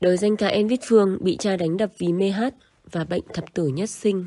Đời danh ca Envít Phương bị cha đánh đập vì mê hát và bệnh thập tử nhất sinh.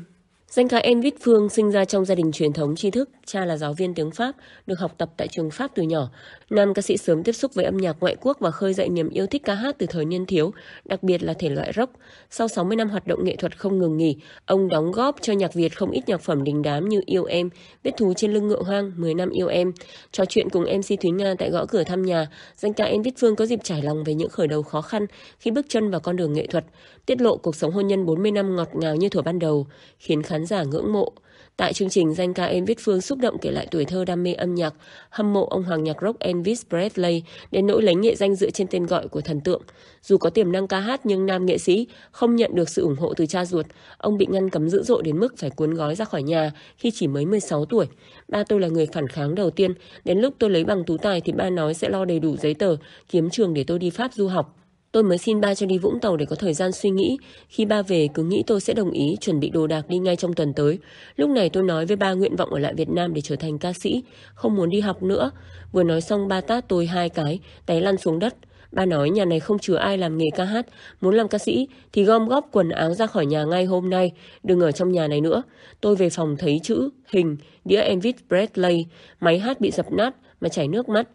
Danh ca En Vít Phương sinh ra trong gia đình truyền thống tri thức, cha là giáo viên tiếng Pháp, được học tập tại trường Pháp từ nhỏ. Nam ca sĩ sớm tiếp xúc với âm nhạc ngoại quốc và khơi dậy niềm yêu thích ca hát từ thời niên thiếu, đặc biệt là thể loại rock. Sau 60 năm hoạt động nghệ thuật không ngừng nghỉ, ông đóng góp cho nhạc Việt không ít nhạc phẩm đình đám như Yêu Em, Vết Thú Trên Lưng Ngựa Hoang, 10 năm Yêu Em. Trò chuyện cùng MC Thúy Nga tại gõ cửa thăm nhà, danh ca En Vít Phương có dịp trải lòng về những khởi đầu khó khăn khi bước chân vào con đường nghệ thuật, tiết lộ cuộc sống hôn nhân 40 năm ngọt ngào như thuở ban đầu, khiến khán khán giả ngưỡng mộ. Tại chương trình, danh ca Elvis Phương xúc động kể lại tuổi thơ đam mê âm nhạc, hâm mộ ông hoàng nhạc rock Elvis Presley đến nỗi lấy nghệ danh dựa trên tên gọi của thần tượng. Dù có tiềm năng ca hát nhưng nam nghệ sĩ không nhận được sự ủng hộ từ cha ruột. Ông bị ngăn cấm dữ dội đến mức phải cuốn gói ra khỏi nhà khi chỉ mới 16 tuổi. Ba tôi là người phản kháng đầu tiên. Đến lúc tôi lấy bằng tú tài thì ba nói sẽ lo đầy đủ giấy tờ, kiếm trường để tôi đi Pháp du học. Tôi mới xin ba cho đi Vũng Tàu để có thời gian suy nghĩ. Khi ba về cứ nghĩ tôi sẽ đồng ý chuẩn bị đồ đạc đi ngay trong tuần tới. Lúc này tôi nói với ba nguyện vọng ở lại Việt Nam để trở thành ca sĩ, không muốn đi học nữa. Vừa nói xong ba tát tôi hai cái, té lăn xuống đất. Ba nói nhà này không chứa ai làm nghề ca hát, muốn làm ca sĩ thì gom góp quần áo ra khỏi nhà ngay hôm nay, đừng ở trong nhà này nữa. Tôi về phòng thấy chữ, hình, đĩa Elvis Presley, máy hát bị dập nát mà chảy nước mắt.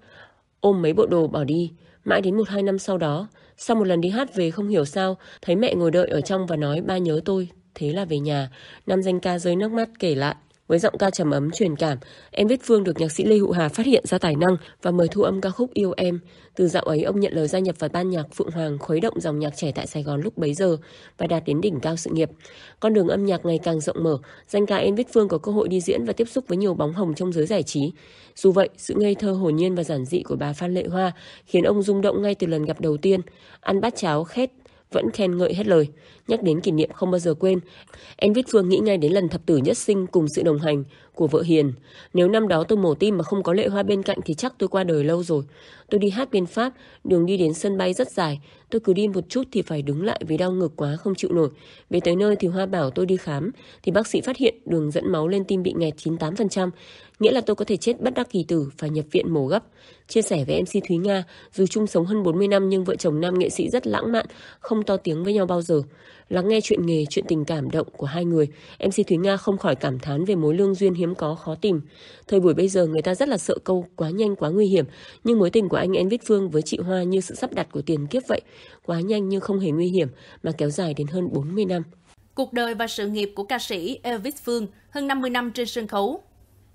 Ôm mấy bộ đồ bỏ đi, mãi đến một hai năm sau đó, sau một lần đi hát về không hiểu sao, thấy mẹ ngồi đợi ở trong và nói ba nhớ tôi, thế là về nhà. Nam danh ca rơi nước mắt kể lại, với giọng ca trầm ấm, truyền cảm, em Viết Phương được nhạc sĩ Lê Hữu Hà phát hiện ra tài năng và mời thu âm ca khúc Yêu Em. Từ dạo ấy, ông nhận lời gia nhập vào ban nhạc Phượng Hoàng khuấy động dòng nhạc trẻ tại Sài Gòn lúc bấy giờ và đạt đến đỉnh cao sự nghiệp. Con đường âm nhạc ngày càng rộng mở, danh ca em Viết Phương có cơ hội đi diễn và tiếp xúc với nhiều bóng hồng trong giới giải trí. Dù vậy, sự ngây thơ hồn nhiên và giản dị của bà Phan Lệ Hoa khiến ông rung động ngay từ lần gặp đầu tiên. Ăn bát cháo khét vẫn khen ngợi hết lời. Nhắc đến kỷ niệm không bao giờ quên, anh Viết Phương nghĩ ngay đến lần thập tử nhất sinh cùng sự đồng hành của vợ Hiền. Nếu năm đó tôi mổ tim mà không có lệ hoa bên cạnh thì chắc tôi qua đời lâu rồi. Tôi đi hát bên Pháp, đường đi đến sân bay rất dài. Tôi cứ đi một chút thì phải đứng lại vì đau ngực quá không chịu nổi. Về tới nơi thì Hoa bảo tôi đi khám, thì bác sĩ phát hiện đường dẫn máu lên tim bị nghẹt 98%, nghĩa là tôi có thể chết bất đắc kỳ tử phải nhập viện mổ gấp. Chia sẻ với MC Thúy Nga, dù chung sống hơn 40 năm nhưng vợ chồng nam nghệ sĩ rất lãng mạn, không to tiếng với nhau bao giờ. Lắng nghe chuyện nghề, chuyện tình cảm động của hai người, MC Thúy Nga không khỏi cảm thán về mối lương duyên hiếm có khó tìm. Thời buổi bây giờ người ta rất là sợ câu quá nhanh quá nguy hiểm, nhưng mối tình của anh Envit Phương với chị Hoa như sự sắp đặt của tiền kiếp vậy, quá nhanh nhưng không hề nguy hiểm mà kéo dài đến hơn 40 năm. Cuộc đời và sự nghiệp của ca sĩ Elvis Phương hơn 50 năm trên sân khấu.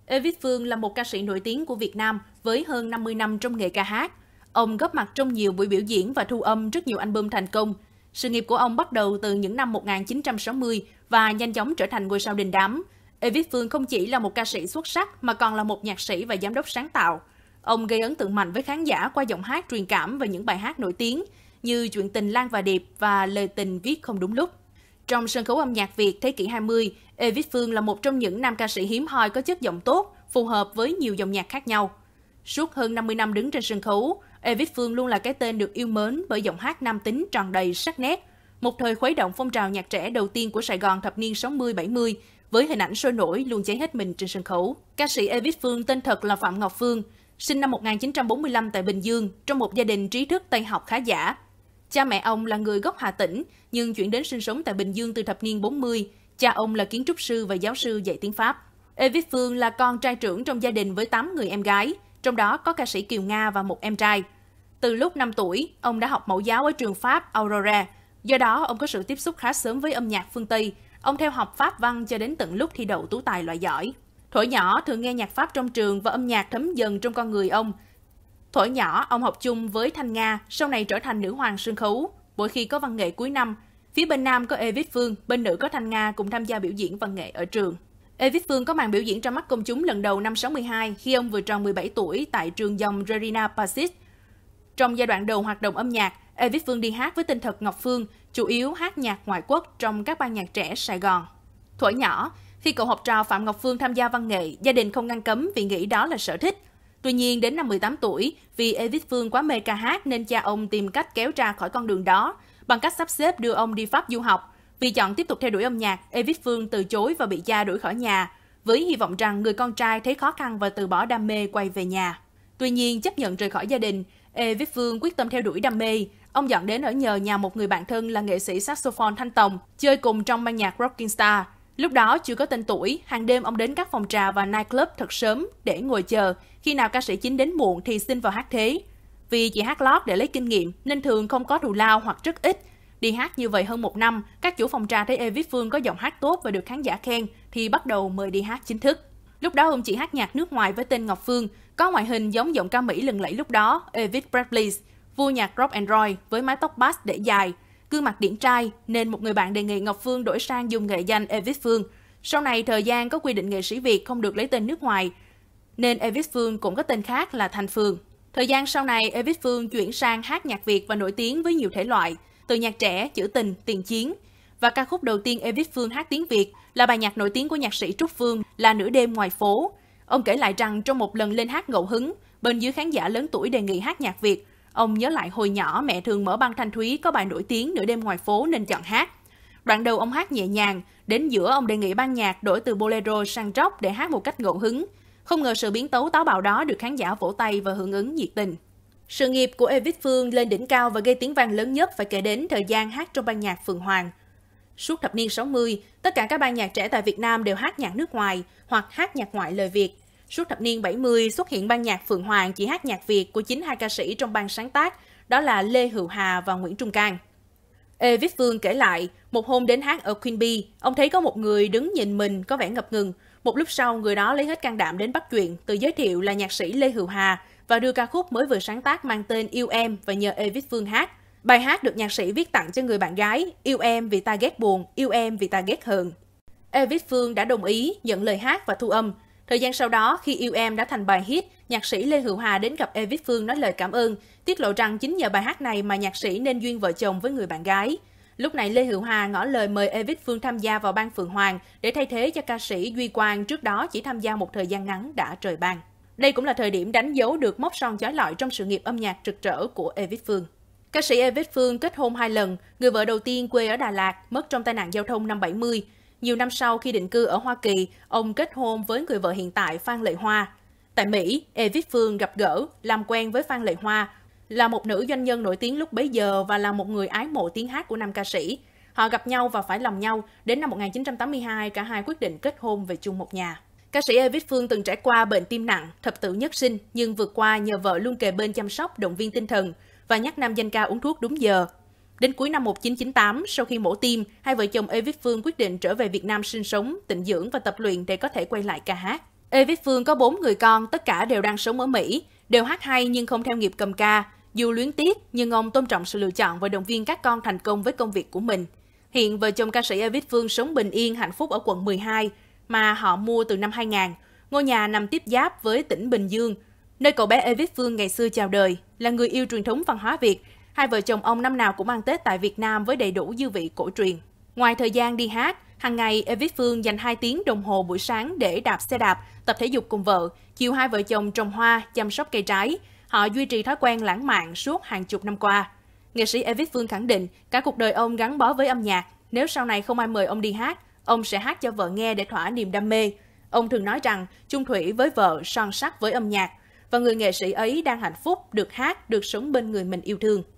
Elvis Phương là một ca sĩ nổi tiếng của Việt Nam với hơn 50 năm trong nghề ca hát. Ông góp mặt trong nhiều buổi biểu diễn và thu âm rất nhiều album thành công sự nghiệp của ông bắt đầu từ những năm 1960 và nhanh chóng trở thành ngôi sao đình đám. Evit Phương không chỉ là một ca sĩ xuất sắc mà còn là một nhạc sĩ và giám đốc sáng tạo. Ông gây ấn tượng mạnh với khán giả qua giọng hát truyền cảm và những bài hát nổi tiếng như Chuyện tình Lan và Điệp và Lời tình viết không đúng lúc. Trong sân khấu âm nhạc Việt thế kỷ 20, Evit Phương là một trong những nam ca sĩ hiếm hoi có chất giọng tốt, phù hợp với nhiều dòng nhạc khác nhau. Suốt hơn 50 năm đứng trên sân khấu, Evit Phương luôn là cái tên được yêu mến bởi giọng hát nam tính tròn đầy sắc nét, một thời khuấy động phong trào nhạc trẻ đầu tiên của Sài Gòn thập niên 60-70 với hình ảnh sôi nổi luôn cháy hết mình trên sân khấu. Ca sĩ Evit Phương tên thật là Phạm Ngọc Phương, sinh năm 1945 tại Bình Dương trong một gia đình trí thức Tây học khá giả. Cha mẹ ông là người gốc Hà Tĩnh nhưng chuyển đến sinh sống tại Bình Dương từ thập niên 40. Cha ông là kiến trúc sư và giáo sư dạy tiếng Pháp. Evit Phương là con trai trưởng trong gia đình với 8 người em gái trong đó có ca sĩ Kiều Nga và một em trai. Từ lúc 5 tuổi, ông đã học mẫu giáo ở trường Pháp Aurora. Do đó, ông có sự tiếp xúc khá sớm với âm nhạc phương Tây. Ông theo học Pháp văn cho đến tận lúc thi đậu tú tài loại giỏi. Thổi nhỏ thường nghe nhạc Pháp trong trường và âm nhạc thấm dần trong con người ông. Thổi nhỏ, ông học chung với Thanh Nga, sau này trở thành nữ hoàng sân khấu. Mỗi khi có văn nghệ cuối năm, phía bên nam có Evit Phương, bên nữ có Thanh Nga cùng tham gia biểu diễn văn nghệ ở trường. Evis Phương có màn biểu diễn trong mắt công chúng lần đầu năm 62 khi ông vừa tròn 17 tuổi tại trường dòng Rerina Pacis. Trong giai đoạn đầu hoạt động âm nhạc, Evis Phương đi hát với tên thật Ngọc Phương, chủ yếu hát nhạc ngoại quốc trong các ban nhạc trẻ Sài Gòn. Thuở nhỏ, khi cậu học trò Phạm Ngọc Phương tham gia văn nghệ, gia đình không ngăn cấm vì nghĩ đó là sở thích. Tuy nhiên, đến năm 18 tuổi, vì Evis Phương quá mê ca hát nên cha ông tìm cách kéo ra khỏi con đường đó bằng cách sắp xếp đưa ông đi Pháp du học vì chọn tiếp tục theo đuổi âm nhạc, Evic Phương từ chối và bị cha đuổi khỏi nhà, với hy vọng rằng người con trai thấy khó khăn và từ bỏ đam mê quay về nhà. Tuy nhiên, chấp nhận rời khỏi gia đình, Evic Phương quyết tâm theo đuổi đam mê. Ông dọn đến ở nhờ nhà một người bạn thân là nghệ sĩ saxophone Thanh Tòng, chơi cùng trong ban nhạc Rocking Star. Lúc đó chưa có tên tuổi, hàng đêm ông đến các phòng trà và nightclub thật sớm để ngồi chờ. Khi nào ca sĩ chính đến muộn thì xin vào hát thế. Vì chỉ hát lót để lấy kinh nghiệm nên thường không có thù lao hoặc rất ít, Đi hát như vậy hơn một năm, các chủ phòng trà thấy Ê Viết Phương có giọng hát tốt và được khán giả khen, thì bắt đầu mời đi hát chính thức. Lúc đó ông chỉ hát nhạc nước ngoài với tên Ngọc Phương, có ngoại hình giống giọng ca Mỹ lừng lẫy lúc đó, Elvis Presley, vua nhạc rock and roll với mái tóc bass để dài, gương mặt điển trai nên một người bạn đề nghị Ngọc Phương đổi sang dùng nghệ danh Elvis Phương. Sau này thời gian có quy định nghệ sĩ Việt không được lấy tên nước ngoài, nên Elvis Phương cũng có tên khác là Thành Phương. Thời gian sau này, Elvis Phương chuyển sang hát nhạc Việt và nổi tiếng với nhiều thể loại, từ nhạc trẻ, trữ tình, tiền chiến. Và ca khúc đầu tiên Evit Phương hát tiếng Việt là bài nhạc nổi tiếng của nhạc sĩ Trúc Phương là Nửa đêm ngoài phố. Ông kể lại rằng trong một lần lên hát ngẫu hứng, bên dưới khán giả lớn tuổi đề nghị hát nhạc Việt. Ông nhớ lại hồi nhỏ mẹ thường mở băng Thanh Thúy có bài nổi tiếng Nửa đêm ngoài phố nên chọn hát. Đoạn đầu ông hát nhẹ nhàng, đến giữa ông đề nghị ban nhạc đổi từ bolero sang rock để hát một cách ngẫu hứng. Không ngờ sự biến tấu táo bạo đó được khán giả vỗ tay và hưởng ứng nhiệt tình. Sự nghiệp của Evit Phương lên đỉnh cao và gây tiếng vang lớn nhất phải kể đến thời gian hát trong ban nhạc Phượng Hoàng. Suốt thập niên 60, tất cả các ban nhạc trẻ tại Việt Nam đều hát nhạc nước ngoài hoặc hát nhạc ngoại lời Việt. Suốt thập niên 70 xuất hiện ban nhạc Phượng Hoàng chỉ hát nhạc Việt của chính hai ca sĩ trong ban sáng tác, đó là Lê Hữu Hà và Nguyễn Trung Cang. Ê Viết Phương kể lại, một hôm đến hát ở Queen Bee, ông thấy có một người đứng nhìn mình có vẻ ngập ngừng. Một lúc sau, người đó lấy hết can đảm đến bắt chuyện, từ giới thiệu là nhạc sĩ Lê Hữu Hà, và đưa ca khúc mới vừa sáng tác mang tên Yêu Em và nhờ Evit Phương hát. Bài hát được nhạc sĩ viết tặng cho người bạn gái Yêu Em vì ta ghét buồn, yêu em vì ta ghét hờn. Evit Phương đã đồng ý nhận lời hát và thu âm. Thời gian sau đó, khi Yêu Em đã thành bài hit, nhạc sĩ Lê Hữu Hà đến gặp Evit Phương nói lời cảm ơn, tiết lộ rằng chính nhờ bài hát này mà nhạc sĩ nên duyên vợ chồng với người bạn gái. Lúc này Lê Hữu Hà ngỏ lời mời Evit Phương tham gia vào ban Phượng Hoàng để thay thế cho ca sĩ Duy Quang trước đó chỉ tham gia một thời gian ngắn đã trời ban. Đây cũng là thời điểm đánh dấu được mốc son chói lọi trong sự nghiệp âm nhạc rực rỡ của Evit Phương. Ca sĩ Evit Phương kết hôn hai lần, người vợ đầu tiên quê ở Đà Lạt, mất trong tai nạn giao thông năm 70. Nhiều năm sau khi định cư ở Hoa Kỳ, ông kết hôn với người vợ hiện tại Phan Lệ Hoa. Tại Mỹ, Evit Phương gặp gỡ, làm quen với Phan Lệ Hoa, là một nữ doanh nhân nổi tiếng lúc bấy giờ và là một người ái mộ tiếng hát của nam ca sĩ. Họ gặp nhau và phải lòng nhau, đến năm 1982 cả hai quyết định kết hôn về chung một nhà. Ca sĩ Ê Phương từng trải qua bệnh tim nặng, thập tử nhất sinh nhưng vượt qua nhờ vợ luôn kề bên chăm sóc, động viên tinh thần và nhắc nam danh ca uống thuốc đúng giờ. Đến cuối năm 1998, sau khi mổ tim, hai vợ chồng Ê Phương quyết định trở về Việt Nam sinh sống, tịnh dưỡng và tập luyện để có thể quay lại ca hát. Ê Phương có bốn người con, tất cả đều đang sống ở Mỹ, đều hát hay nhưng không theo nghiệp cầm ca. Dù luyến tiếc, nhưng ông tôn trọng sự lựa chọn và động viên các con thành công với công việc của mình. Hiện vợ chồng ca sĩ Ê Phương sống bình yên, hạnh phúc ở quận 12, mà họ mua từ năm 2000. Ngôi nhà nằm tiếp giáp với tỉnh Bình Dương, nơi cậu bé Evit Phương ngày xưa chào đời, là người yêu truyền thống văn hóa Việt. Hai vợ chồng ông năm nào cũng ăn Tết tại Việt Nam với đầy đủ dư vị cổ truyền. Ngoài thời gian đi hát, hàng ngày Evit Phương dành 2 tiếng đồng hồ buổi sáng để đạp xe đạp, tập thể dục cùng vợ, chiều hai vợ chồng trồng hoa, chăm sóc cây trái. Họ duy trì thói quen lãng mạn suốt hàng chục năm qua. Nghệ sĩ Evit Phương khẳng định cả cuộc đời ông gắn bó với âm nhạc. Nếu sau này không ai mời ông đi hát, Ông sẽ hát cho vợ nghe để thỏa niềm đam mê. Ông thường nói rằng chung thủy với vợ son sắc với âm nhạc và người nghệ sĩ ấy đang hạnh phúc được hát, được sống bên người mình yêu thương.